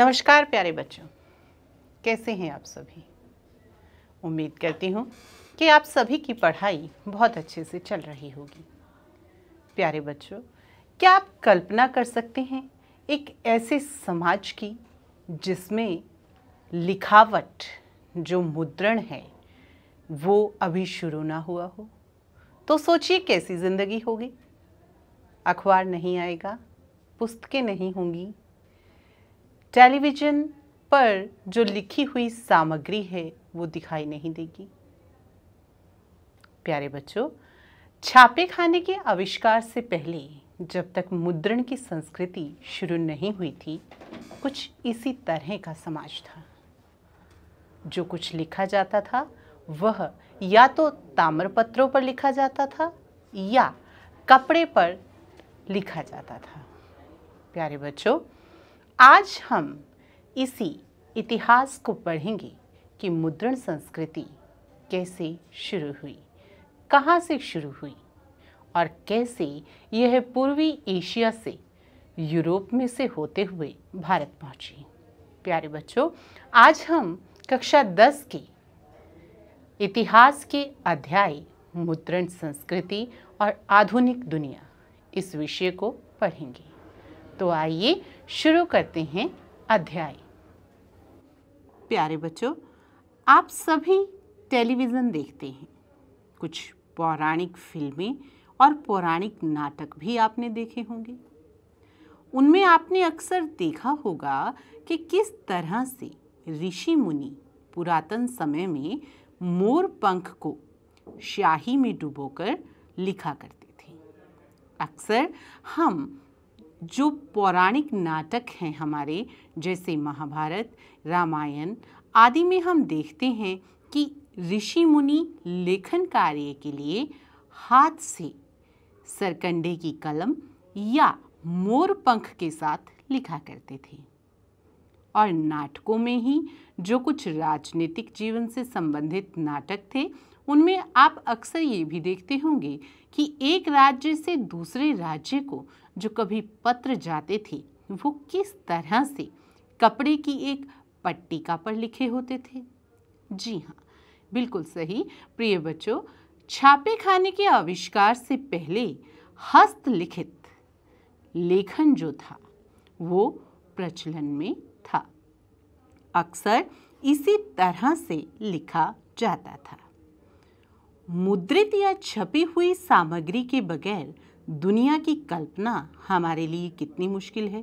नमस्कार प्यारे बच्चों कैसे हैं आप सभी उम्मीद करती हूँ कि आप सभी की पढ़ाई बहुत अच्छे से चल रही होगी प्यारे बच्चों क्या आप कल्पना कर सकते हैं एक ऐसे समाज की जिसमें लिखावट जो मुद्रण है वो अभी शुरू ना हुआ हो तो सोचिए कैसी ज़िंदगी होगी अखबार नहीं आएगा पुस्तकें नहीं होंगी टेलीविज़न पर जो लिखी हुई सामग्री है वो दिखाई नहीं देगी प्यारे बच्चों छापे खाने के आविष्कार से पहले जब तक मुद्रण की संस्कृति शुरू नहीं हुई थी कुछ इसी तरह का समाज था जो कुछ लिखा जाता था वह या तो ताम्रपत्रों पर लिखा जाता था या कपड़े पर लिखा जाता था प्यारे बच्चों आज हम इसी इतिहास को पढ़ेंगे कि मुद्रण संस्कृति कैसे शुरू हुई कहाँ से शुरू हुई और कैसे यह पूर्वी एशिया से यूरोप में से होते हुए भारत पहुँची प्यारे बच्चों आज हम कक्षा दस के इतिहास के अध्याय मुद्रण संस्कृति और आधुनिक दुनिया इस विषय को पढ़ेंगे तो आइए शुरू करते हैं अध्याय प्यारे बच्चों आप सभी टेलीविज़न देखते हैं कुछ पौराणिक फिल्में और पौराणिक नाटक भी आपने देखे होंगे उनमें आपने अक्सर देखा होगा कि किस तरह से ऋषि मुनि पुरातन समय में मोर पंख को शाही में डुबोकर लिखा करते थे अक्सर हम जो पौराणिक नाटक हैं हमारे जैसे महाभारत रामायण आदि में हम देखते हैं कि ऋषि मुनि लेखन कार्य के लिए हाथ से सरकंडे की कलम या मोर पंख के साथ लिखा करते थे और नाटकों में ही जो कुछ राजनीतिक जीवन से संबंधित नाटक थे उनमें आप अक्सर ये भी देखते होंगे कि एक राज्य से दूसरे राज्य को जो कभी पत्र जाते थे वो किस तरह से कपड़े की एक पट्टिका पर लिखे होते थे जी हाँ बिल्कुल सही प्रिय बच्चों छापे खाने के आविष्कार से पहले हस्तलिखित लेखन जो था वो प्रचलन में था अक्सर इसी तरह से लिखा जाता था मुद्रित या छपी हुई सामग्री के बगैर दुनिया की कल्पना हमारे लिए कितनी मुश्किल है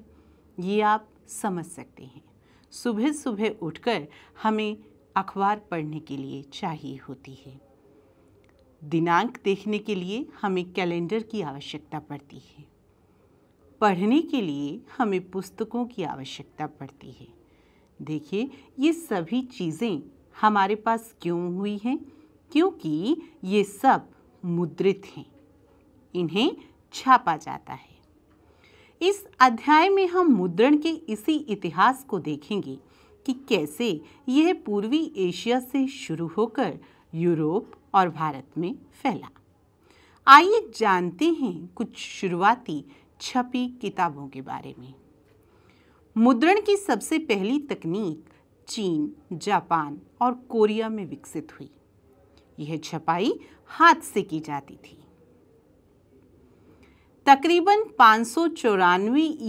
ये आप समझ सकते हैं सुबह सुबह उठकर हमें अखबार पढ़ने के लिए चाहिए होती है दिनांक देखने के लिए हमें कैलेंडर की आवश्यकता पड़ती है पढ़ने के लिए हमें पुस्तकों की आवश्यकता पड़ती है देखिए ये सभी चीज़ें हमारे पास क्यों हुई हैं क्योंकि ये सब मुद्रित हैं इन्हें छापा जाता है इस अध्याय में हम मुद्रण के इसी इतिहास को देखेंगे कि कैसे यह पूर्वी एशिया से शुरू होकर यूरोप और भारत में फैला आइए जानते हैं कुछ शुरुआती छपी किताबों के बारे में मुद्रण की सबसे पहली तकनीक चीन जापान और कोरिया में विकसित हुई यह छपाई हाथ से की जाती थी तकरीबन पाँच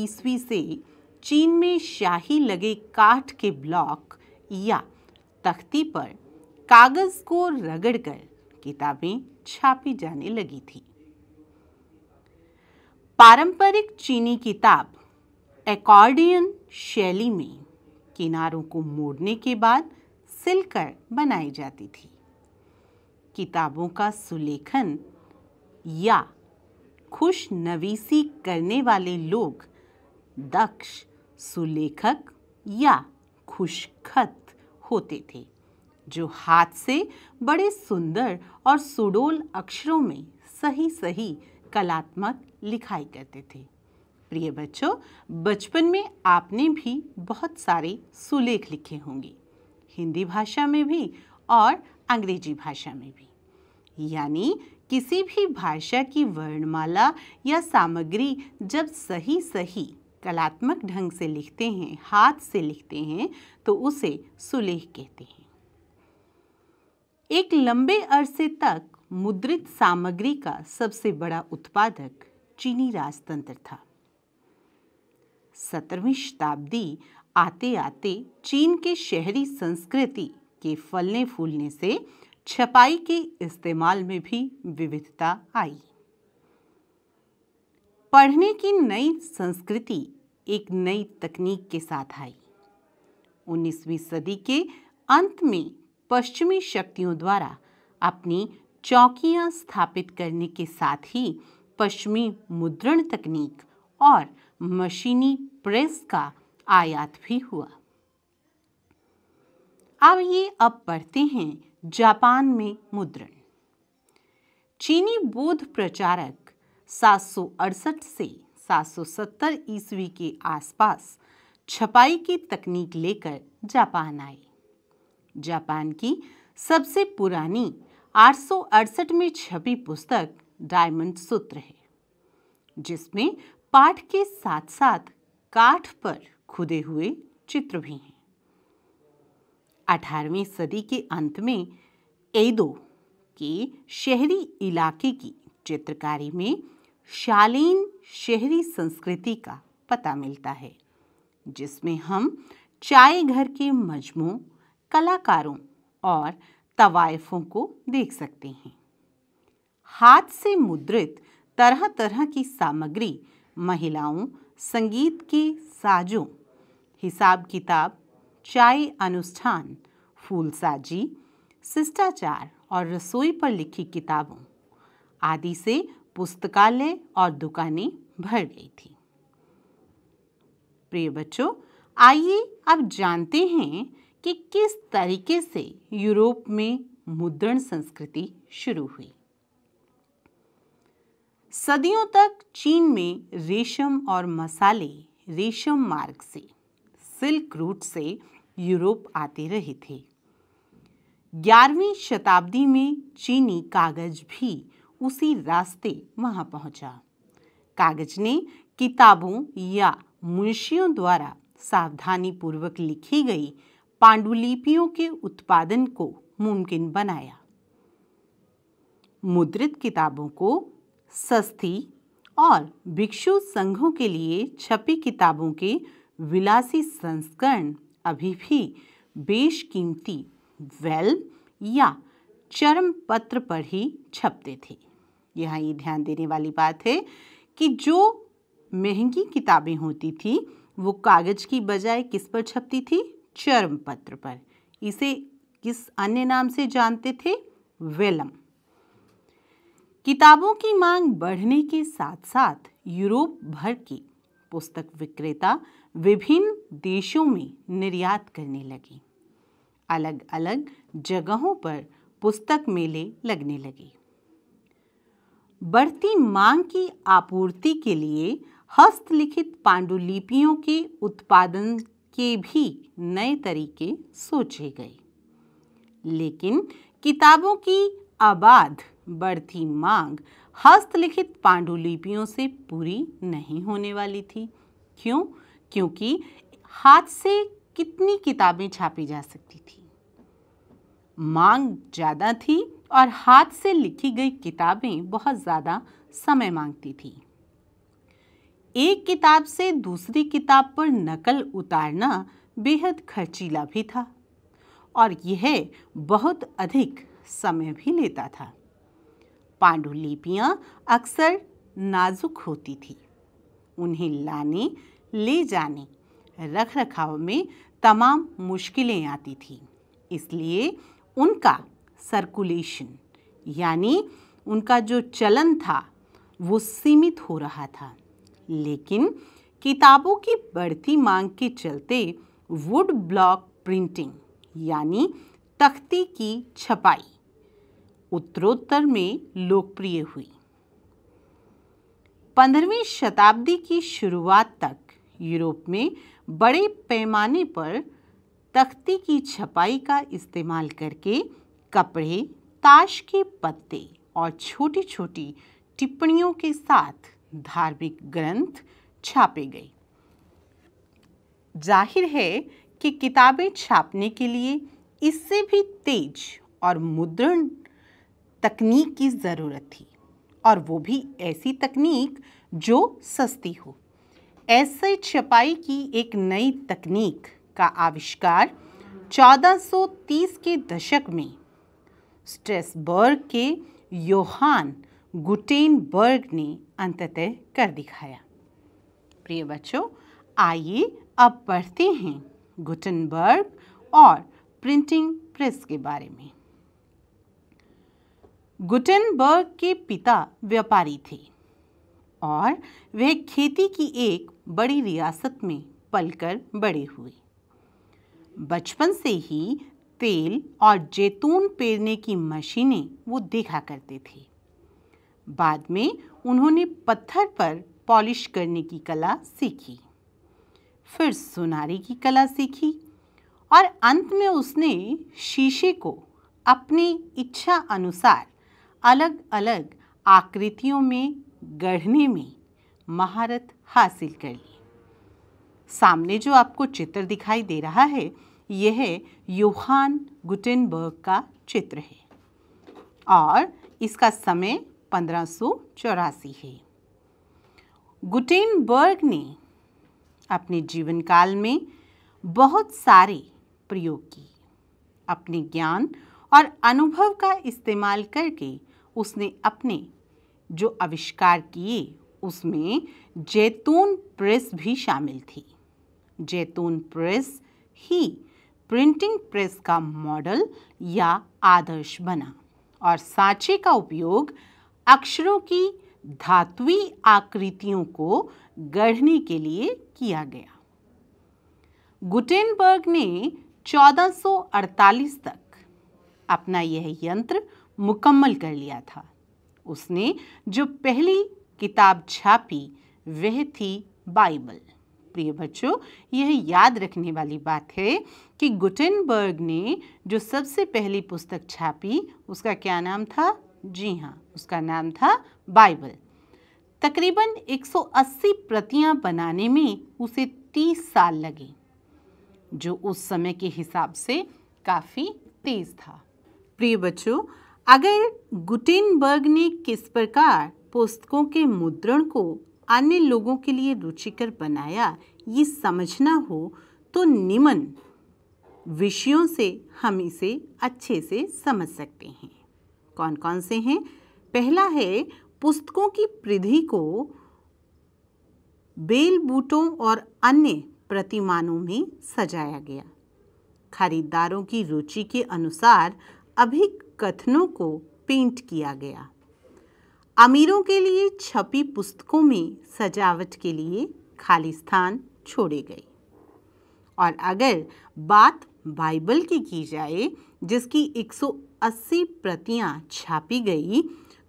ईस्वी से चीन में शाही लगे काठ के ब्लॉक या तख्ती पर कागज़ को रगड़कर किताबें छापी जाने लगी थी पारंपरिक चीनी किताब एकॉर्डियन शैली में किनारों को मोड़ने के बाद सिलकर बनाई जाती थी किताबों का सुलेखन या खुश नवीसी करने वाले लोग दक्ष सुलेखक या खुशखत होते थे जो हाथ से बड़े सुंदर और सुडोल अक्षरों में सही सही कलात्मक लिखाई करते थे प्रिय बच्चों बचपन में आपने भी बहुत सारे सुलेख लिखे होंगे हिंदी भाषा में भी और अंग्रेजी भाषा में भी यानी किसी भी भाषा की वर्णमाला या सामग्री जब सही सही कलात्मक ढंग से लिखते हैं हाथ से लिखते हैं तो उसे सुलेह कहते हैं एक लंबे अरसे तक मुद्रित सामग्री का सबसे बड़ा उत्पादक चीनी राजतंत्र था सत्रहवीं शताब्दी आते आते चीन के शहरी संस्कृति के फलने फूलने से छपाई के इस्तेमाल में भी विविधता आई पढ़ने की नई संस्कृति एक नई तकनीक के साथ आई 19वीं सदी के अंत में पश्चिमी शक्तियों द्वारा अपनी चौकियां स्थापित करने के साथ ही पश्चिमी मुद्रण तकनीक और मशीनी प्रेस का आयात भी हुआ अब ये अब पढ़ते हैं जापान में मुद्रण चीनी बोध प्रचारक सात से 770 ईस्वी के आसपास छपाई की तकनीक लेकर जापान आए जापान की सबसे पुरानी आठ में छपी पुस्तक डायमंड सूत्र है जिसमें पाठ के साथ साथ काठ पर खुदे हुए चित्र भी हैं 18वीं सदी के अंत में एदो के शहरी इलाके की चित्रकारी में शालीन शहरी संस्कृति का पता मिलता है जिसमें हम चाय घर के मजमू कलाकारों और तवायफों को देख सकते हैं हाथ से मुद्रित तरह तरह की सामग्री महिलाओं संगीत के साजों हिसाब किताब चाय अनुष्ठान फूलसाजी शिष्टाचार और रसोई पर लिखी किताबों आदि से पुस्तकालय और दुकानें भर गई थी प्रिय बच्चों आइए अब जानते हैं कि किस तरीके से यूरोप में मुद्रण संस्कृति शुरू हुई सदियों तक चीन में रेशम और मसाले रेशम मार्ग से सिल्क रूट से यूरोप आते रहे थे ग्यारहवीं शताब्दी में चीनी कागज भी उसी रास्ते वहां पहुंचा कागज ने किताबों या मुंशियों द्वारा सावधानीपूर्वक लिखी गई पांडुलिपियों के उत्पादन को मुमकिन बनाया मुद्रित किताबों को सस्ती और भिक्षु संघों के लिए छपी किताबों के विलासी संस्करण अभी भी बेशकीमती वेल या चरम पत्र पर ही छपते थे यहाँ ये ध्यान देने वाली बात है कि जो महंगी किताबें होती थी वो कागज़ की बजाय किस पर छपती थी चरम पत्र पर इसे किस अन्य नाम से जानते थे वेलम किताबों की मांग बढ़ने के साथ साथ यूरोप भर के पुस्तक विक्रेता विभिन्न देशों में निर्यात करने लगी अलग अलग जगहों पर पुस्तक मेले लगने लगे बढ़ती मांग की आपूर्ति के लिए हस्तलिखित पांडुलिपियों के उत्पादन के भी नए तरीके सोचे गए लेकिन किताबों की आबाद बढ़ती मांग हस्तलिखित पांडुलिपियों से पूरी नहीं होने वाली थी क्यों क्योंकि हाथ से कितनी किताबें छापी जा सकती थी मांग ज़्यादा थी और हाथ से लिखी गई किताबें बहुत ज़्यादा समय मांगती थी एक किताब से दूसरी किताब पर नकल उतारना बेहद खर्चीला भी था और यह बहुत अधिक समय भी लेता था पांडुलिपियाँ अक्सर नाजुक होती थी उन्हें लाने ले जाने रख रखाव में तमाम मुश्किलें आती थी इसलिए उनका सर्कुलेशन यानी उनका जो चलन था वो सीमित हो रहा था लेकिन किताबों की बढ़ती मांग के चलते वुड ब्लॉक प्रिंटिंग यानी तख्ती की छपाई उत्तरोत्तर में लोकप्रिय हुई पंद्रहवीं शताब्दी की शुरुआत तक यूरोप में बड़े पैमाने पर तख्ती की छपाई का इस्तेमाल करके कपड़े ताश के पत्ते और छोटी छोटी टिप्पणियों के साथ धार्मिक ग्रंथ छापे गए जाहिर है कि किताबें छापने के लिए इससे भी तेज और मुद्रण तकनीक की ज़रूरत थी और वो भी ऐसी तकनीक जो सस्ती हो ऐसे छपाई की एक नई तकनीक का आविष्कार 1430 के दशक में स्ट्रेसबर्ग के योहान गुटेनबर्ग ने अंततः कर दिखाया प्रिय बच्चों आइए अब पढ़ते हैं गुटेनबर्ग और प्रिंटिंग प्रेस के बारे में गुटेनबर्ग के पिता व्यापारी थे और वह खेती की एक बड़ी रियासत में पलकर बड़े हुए बचपन से ही तेल और जैतून पेरने की मशीनें वो देखा करते थे बाद में उन्होंने पत्थर पर पॉलिश करने की कला सीखी फिर सुनारी की कला सीखी और अंत में उसने शीशे को अपनी इच्छा अनुसार अलग अलग आकृतियों में गढ़ने में महारत हासिल कर ली सामने जो आपको चित्र दिखाई दे रहा है यह योहान गुटेनबर्ग का चित्र है और इसका समय पंद्रह है गुटेनबर्ग ने अपने जीवन काल में बहुत सारे प्रयोग किए अपने ज्ञान और अनुभव का इस्तेमाल करके उसने अपने जो आविष्कार किए उसमें जैतून प्रेस भी शामिल थी जैतून प्रेस ही प्रिंटिंग प्रेस का मॉडल या आदर्श बना और सांचे का उपयोग अक्षरों की धातुवी आकृतियों को गढ़ने के लिए किया गया गुटेनबर्ग ने 1448 तक अपना यह यंत्र मुकम्मल कर लिया था उसने जो पहली किताब छापी वह थी बाइबल प्रिय बच्चों यह याद रखने वाली बात है कि गुटेनबर्ग ने जो सबसे पहली पुस्तक छापी उसका क्या नाम था जी हाँ उसका नाम था बाइबल तकरीबन 180 प्रतियां बनाने में उसे 30 साल लगे जो उस समय के हिसाब से काफ़ी तेज़ था प्रिय बच्चों अगर गुटेनबर्ग ने किस प्रकार पुस्तकों के मुद्रण को अन्य लोगों के लिए रुचिकर बनाया ये समझना हो तो निमन विषयों से हम इसे अच्छे से समझ सकते हैं कौन कौन से हैं पहला है पुस्तकों की प्रधि को बेल बूटों और अन्य प्रतिमानों में सजाया गया खरीदारों की रुचि के अनुसार अधिक कथनों को पेंट किया गया अमीरों के लिए छपी पुस्तकों में सजावट के लिए खाली स्थान छोड़े गए और अगर बात बाइबल की की जाए जिसकी 180 प्रतियां छापी गई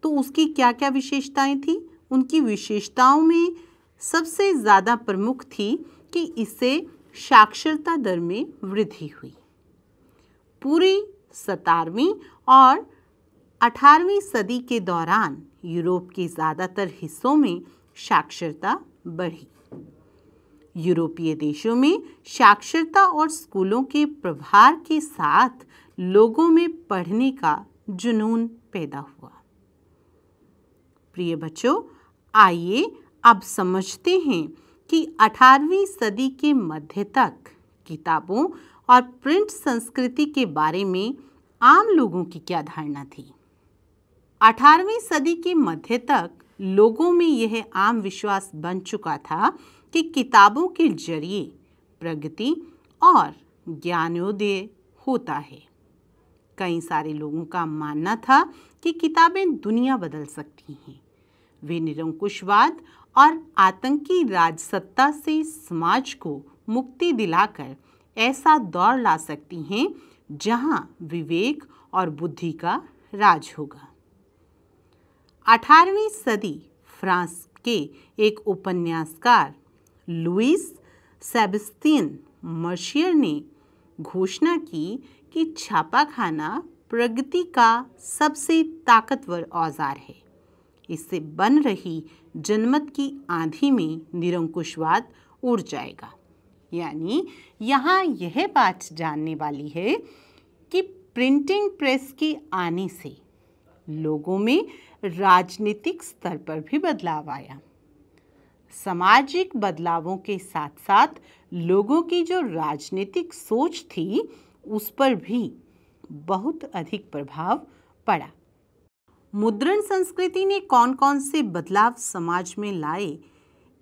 तो उसकी क्या क्या विशेषताएं थी उनकी विशेषताओं में सबसे ज़्यादा प्रमुख थी कि इससे साक्षरता दर में वृद्धि हुई पूरी सतारवीं और अठारहवीं सदी के दौरान यूरोप के ज़्यादातर हिस्सों में साक्षरता बढ़ी यूरोपीय देशों में साक्षरता और स्कूलों के प्रभार के साथ लोगों में पढ़ने का जुनून पैदा हुआ प्रिय बच्चों आइए अब समझते हैं कि 18वीं सदी के मध्य तक किताबों और प्रिंट संस्कृति के बारे में आम लोगों की क्या धारणा थी 18वीं सदी के मध्य तक लोगों में यह आम विश्वास बन चुका था कि किताबों के जरिए प्रगति और ज्ञानोदय होता है कई सारे लोगों का मानना था कि किताबें दुनिया बदल सकती हैं वे निरंकुशवाद और आतंकी राजसत्ता से समाज को मुक्ति दिलाकर ऐसा दौर ला सकती हैं जहाँ विवेक और बुद्धि का राज होगा अठारहवीं सदी फ्रांस के एक उपन्यासकार लुइस सेबस्तियन मर्शियर ने घोषणा की कि छापाखाना प्रगति का सबसे ताकतवर औजार है इससे बन रही जनमत की आंधी में निरंकुशवाद उड़ जाएगा यानी यहाँ यह बात जानने वाली है कि प्रिंटिंग प्रेस के आने से लोगों में राजनीतिक स्तर पर भी बदलाव आया सामाजिक बदलावों के साथ साथ लोगों की जो राजनीतिक सोच थी उस पर भी बहुत अधिक प्रभाव पड़ा मुद्रण संस्कृति ने कौन कौन से बदलाव समाज में लाए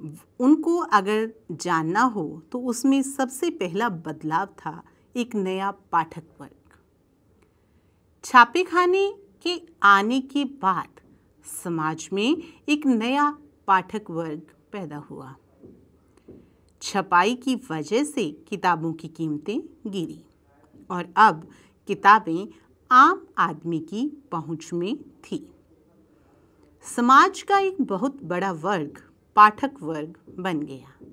उनको अगर जानना हो तो उसमें सबसे पहला बदलाव था एक नया पाठक वर्ग छापेखाने के आने के बाद समाज में एक नया पाठक वर्ग पैदा हुआ छपाई की वजह से किताबों की कीमतें गिरी और अब किताबें आम आदमी की पहुंच में थी समाज का एक बहुत बड़ा वर्ग पाठक वर्ग बन गया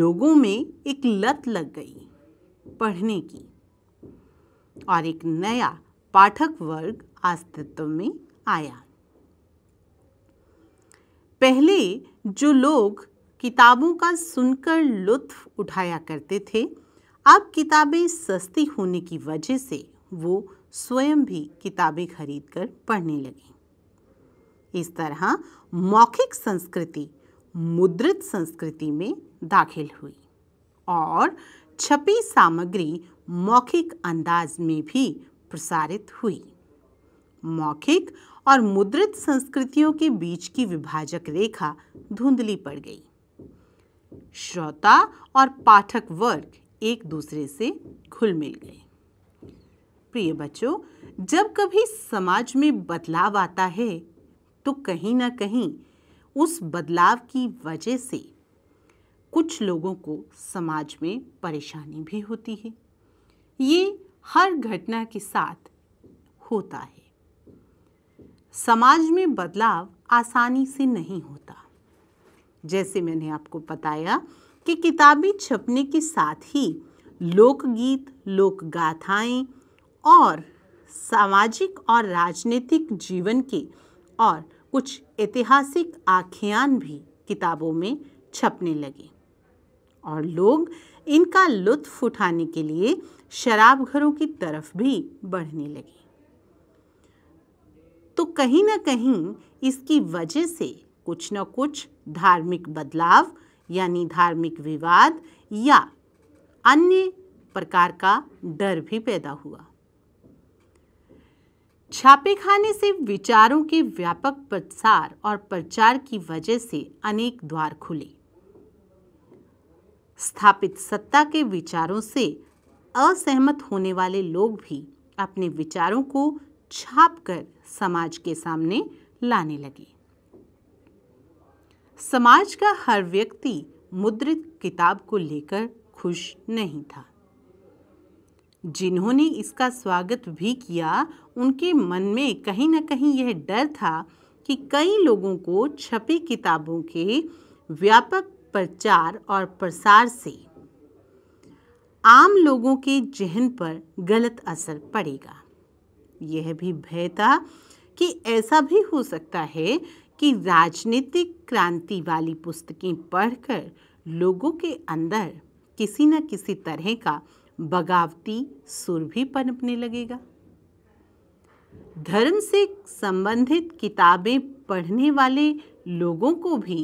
लोगों में एक लत लग गई पढ़ने की और एक नया पाठक वर्ग अस्तित्व में आया पहले जो लोग किताबों का सुनकर लुत्फ उठाया करते थे अब किताबें सस्ती होने की वजह से वो स्वयं भी किताबें खरीद कर पढ़ने लगे इस तरह मौखिक संस्कृति मुद्रित संस्कृति में दाखिल हुई और छपी सामग्री मौखिक अंदाज में भी प्रसारित हुई मौखिक और मुद्रित संस्कृतियों के बीच की विभाजक रेखा धुंधली पड़ गई श्रोता और पाठक वर्ग एक दूसरे से घुल मिल गए प्रिय बच्चों जब कभी समाज में बदलाव आता है तो कहीं ना कहीं उस बदलाव की वजह से कुछ लोगों को समाज में परेशानी भी होती है ये हर घटना के साथ होता है समाज में बदलाव आसानी से नहीं होता जैसे मैंने आपको बताया कि किताबें छपने के साथ ही लोकगीत लोक गाथाएं और सामाजिक और राजनीतिक जीवन के और कुछ ऐतिहासिक आख्यान भी किताबों में छपने लगे और लोग इनका लुत्फ उठाने के लिए शराब घरों की तरफ भी बढ़ने लगे तो कहीं ना कहीं इसकी वजह से कुछ न कुछ धार्मिक बदलाव यानी धार्मिक विवाद या अन्य प्रकार का डर भी पैदा हुआ छापेखाने से विचारों के व्यापक प्रसार और प्रचार की वजह से अनेक द्वार खुले स्थापित सत्ता के विचारों से असहमत होने वाले लोग भी अपने विचारों को छाप कर समाज के सामने लाने लगे समाज का हर व्यक्ति मुद्रित किताब को लेकर खुश नहीं था जिन्होंने इसका स्वागत भी किया उनके मन में कहीं ना कहीं यह डर था कि कई लोगों को छपी किताबों के व्यापक प्रचार और प्रसार से आम लोगों के जहन पर गलत असर पड़ेगा यह भी भय था कि ऐसा भी हो सकता है कि राजनीतिक क्रांति वाली पुस्तकें पढ़कर लोगों के अंदर किसी न किसी तरह का बगावती सुर भी पनपने लगेगा धर्म से संबंधित किताबें पढ़ने वाले लोगों को भी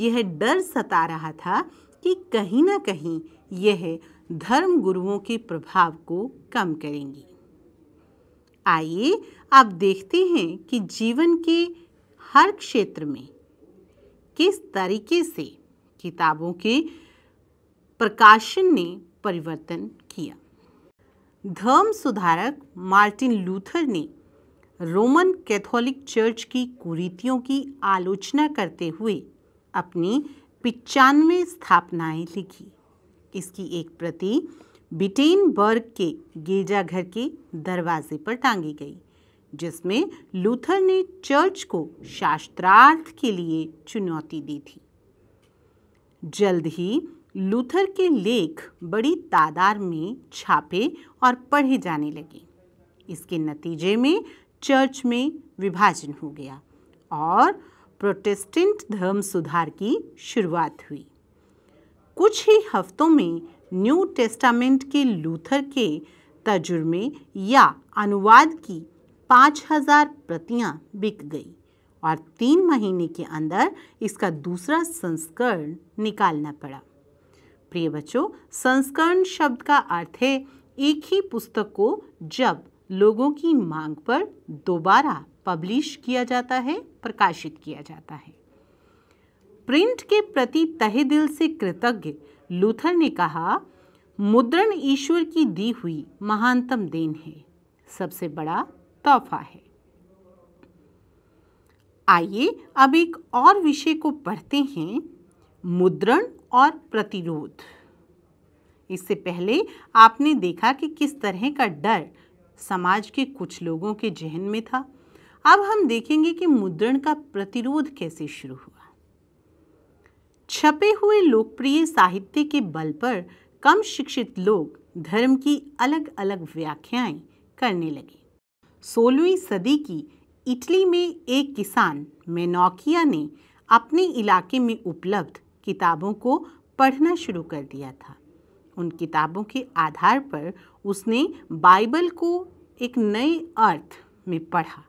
यह डर सता रहा था कि कहीं ना कहीं यह धर्म गुरुओं के प्रभाव को कम करेंगी आइए आप देखते हैं कि जीवन के हर क्षेत्र में किस तरीके से किताबों के प्रकाशन ने परिवर्तन किया धर्म सुधारक मार्टिन लूथर ने रोमन कैथोलिक चर्च की कुरीतियों की आलोचना करते हुए अपनी पिचानवे स्थापनाएं लिखी इसकी एक प्रति बिटेनबर्ग के गिरजाघर के दरवाजे पर टांगी गई जिसमें लूथर ने चर्च को शास्त्रार्थ के लिए चुनौती दी थी जल्द ही लूथर के लेख बड़ी तादाद में छापे और पढ़े जाने लगे इसके नतीजे में चर्च में विभाजन हो गया और प्रोटेस्टेंट धर्म सुधार की शुरुआत हुई कुछ ही हफ्तों में न्यू टेस्टामेंट के लूथर के तजुर्मे या अनुवाद की 5000 प्रतियां बिक गई और तीन महीने के अंदर इसका दूसरा संस्करण निकालना पड़ा प्रिय बच्चों संस्करण शब्द का अर्थ है एक ही पुस्तक को जब लोगों की मांग पर दोबारा पब्लिश किया जाता है प्रकाशित किया जाता है प्रिंट के प्रति तहे दिल से कृतज्ञ लूथर ने कहा मुद्रण ईश्वर की दी हुई महानतम देन है सबसे बड़ा तोहफा है आइए अब एक और विषय को पढ़ते हैं मुद्रण और प्रतिरोध इससे पहले आपने देखा कि किस तरह का डर समाज के कुछ लोगों के जहन में था अब हम देखेंगे कि मुद्रण का प्रतिरोध कैसे शुरू हुआ छपे हुए लोकप्रिय साहित्य के बल पर कम शिक्षित लोग धर्म की अलग अलग व्याख्याएं करने लगे सोलहवीं सदी की इटली में एक किसान मेनोकिया ने अपने इलाके में उपलब्ध किताबों को पढ़ना शुरू कर दिया था उन किताबों के आधार पर उसने बाइबल को एक नए अर्थ में पढ़ा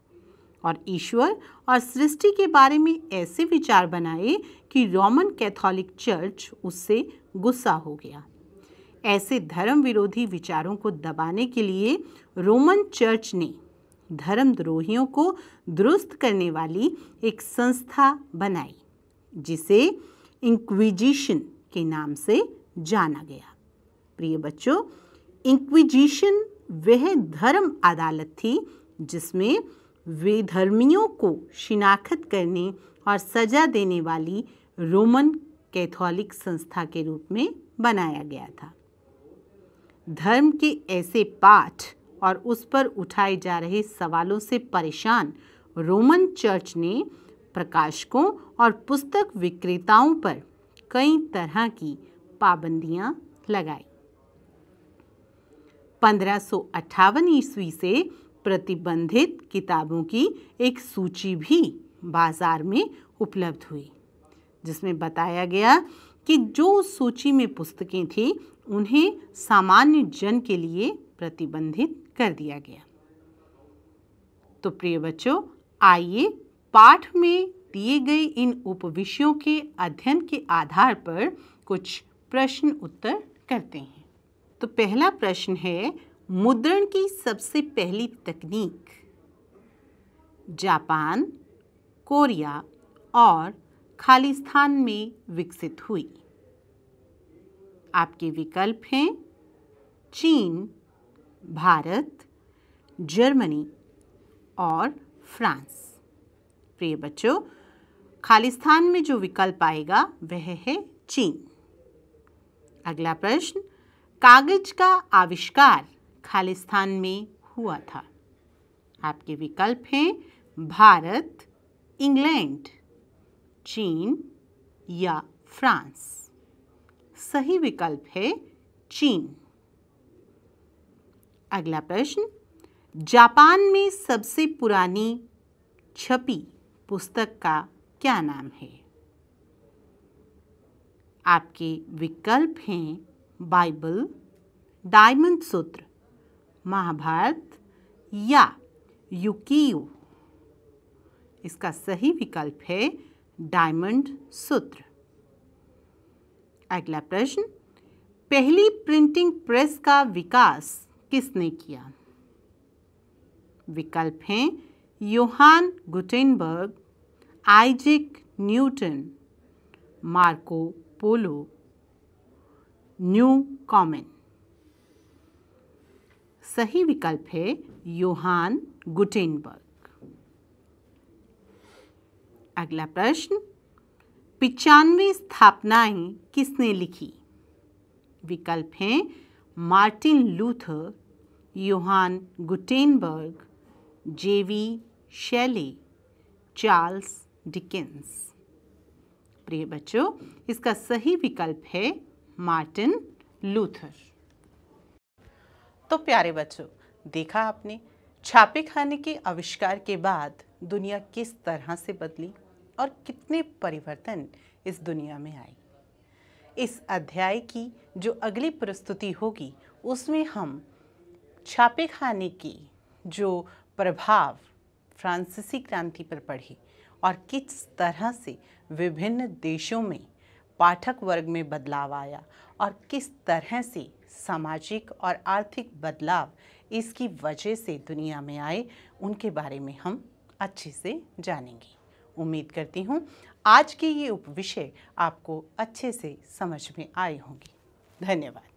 और ईश्वर और सृष्टि के बारे में ऐसे विचार बनाए कि रोमन कैथोलिक चर्च उससे गुस्सा हो गया ऐसे धर्म विरोधी विचारों को दबाने के लिए रोमन चर्च ने धर्मद्रोहियों को दुरुस्त करने वाली एक संस्था बनाई जिसे इंक्विजिशन के नाम से जाना गया प्रिय बच्चों इंक्विजिशन वह धर्म अदालत थी जिसमें वे धर्मियों को शिनाख्त करने और सजा देने वाली रोमन कैथोलिक संस्था के रूप में बनाया गया था धर्म के ऐसे पाठ और उस पर उठाए जा रहे सवालों से परेशान रोमन चर्च ने प्रकाशकों और पुस्तक विक्रेताओं पर कई तरह की पाबंदियां लगाई पंद्रह ईस्वी से प्रतिबंधित किताबों की एक सूची भी बाजार में उपलब्ध हुई जिसमें बताया गया कि जो उस सूची में पुस्तकें थीं उन्हें सामान्य जन के लिए प्रतिबंधित कर दिया गया तो प्रिय बच्चों आइए पाठ में दिए गए इन उपविषयों के अध्ययन के आधार पर कुछ प्रश्न उत्तर करते हैं तो पहला प्रश्न है मुद्रण की सबसे पहली तकनीक जापान कोरिया और खालिस्तान में विकसित हुई आपके विकल्प हैं चीन भारत जर्मनी और फ्रांस प्रिय बच्चों खालिस्तान में जो विकल्प आएगा वह है चीन अगला प्रश्न कागज का आविष्कार खालिस्तान में हुआ था आपके विकल्प हैं भारत इंग्लैंड चीन या फ्रांस सही विकल्प है चीन अगला प्रश्न जापान में सबसे पुरानी छपी पुस्तक का क्या नाम है आपके विकल्प हैं बाइबल डायमंड सूत्र महाभारत या युकीयु इसका सही विकल्प है डायमंड सूत्र अगला प्रश्न पहली प्रिंटिंग प्रेस का विकास किसने किया विकल्प हैं Johann Gutenberg Isaac Newton Marco Polo Newcomen सही विकल्प है योहान गुटेनबर्ग अगला प्रश्न पिचानवे स्थापनाएं किसने लिखी विकल्प हैं Martin Luther Johann Gutenberg J V Shelley Charles Dickens प्रिय बच्चों इसका सही विकल्प है मार्टिन लूथर तो प्यारे बच्चों देखा आपने छापे खाने के आविष्कार के बाद दुनिया किस तरह से बदली और कितने परिवर्तन इस दुनिया में आए इस अध्याय की जो अगली प्रस्तुति होगी उसमें हम छापे खाने की जो प्रभाव फ्रांसीसी क्रांति पर पढ़े और किस तरह से विभिन्न देशों में पाठक वर्ग में बदलाव आया और किस तरह से सामाजिक और आर्थिक बदलाव इसकी वजह से दुनिया में आए उनके बारे में हम अच्छे से जानेंगे उम्मीद करती हूँ आज के ये उपविषय आपको अच्छे से समझ में आए होंगे धन्यवाद